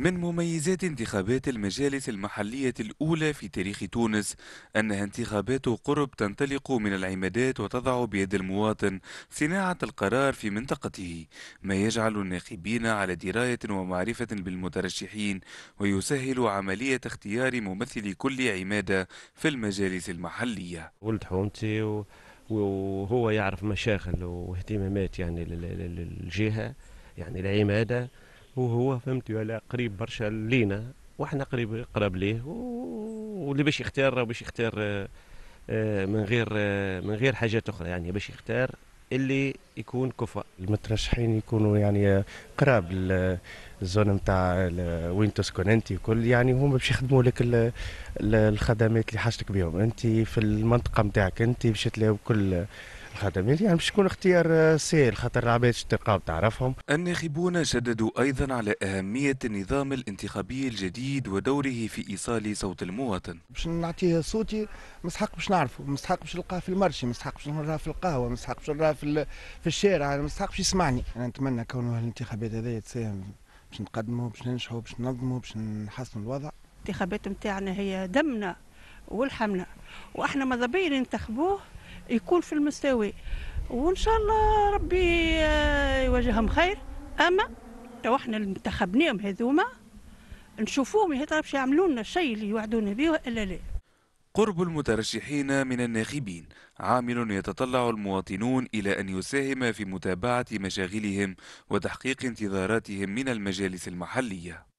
من مميزات انتخابات المجالس المحلية الأولى في تاريخ تونس أنها انتخابات قرب تنطلق من العمادات وتضع بيد المواطن صناعة القرار في منطقته ما يجعل الناخبين على دراية ومعرفة بالمترشحين ويسهل عملية اختيار ممثل كل عمادة في المجالس المحلية ولد حومتي وهو يعرف مشاغل واهتمامات يعني للجهة يعني العمادة وهو فهمت ولا قريب برشا لينا وحنا قريب قراب ليه واللي باش يختار باش يختار آه، آه، من غير آه، من غير حاجات اخرى يعني باش يختار اللي يكون كفء المترشحين يكونوا يعني قراب الزون نتاع وين تسكن انت وكل يعني هما باش يخدموا لك الخدمات اللي حاجتك بهم انت في المنطقه نتاعك انت باش تلاقي كل الخدمية يعني باش يكون اختيار آه، سهل خاطر العباد تلقاو تعرفهم الناخبون شددوا أيضا على أهمية النظام الانتخابي الجديد ودوره في إيصال صوت المواطن باش نعطيه صوتي مسحق باش نعرفه مسحق باش نلقاه في المرشي مسحق باش نلقاه في القهوة مسحق باش نلقاه في, في الشارع مسحق باش يسمعني أنا نتمنى كونه الانتخابات هذه تساهم باش نقدموا باش ننجحوا باش ننظموا باش نحسنوا الوضع الانتخابات نتاعنا هي دمنا ولحمنا واحنا ماذا بين ننتخبوه يكون في المستوى وان شاء الله ربي آه، يواجههم خير اما تو احنا اللي انتخبناهم هذوما نشوفوهم هي باش يعملوا لنا الشيء اللي يوعدونا به الا لا قرب المترشحين من الناخبين عامل يتطلع المواطنون إلى أن يساهم في متابعة مشاغلهم وتحقيق انتظاراتهم من المجالس المحلية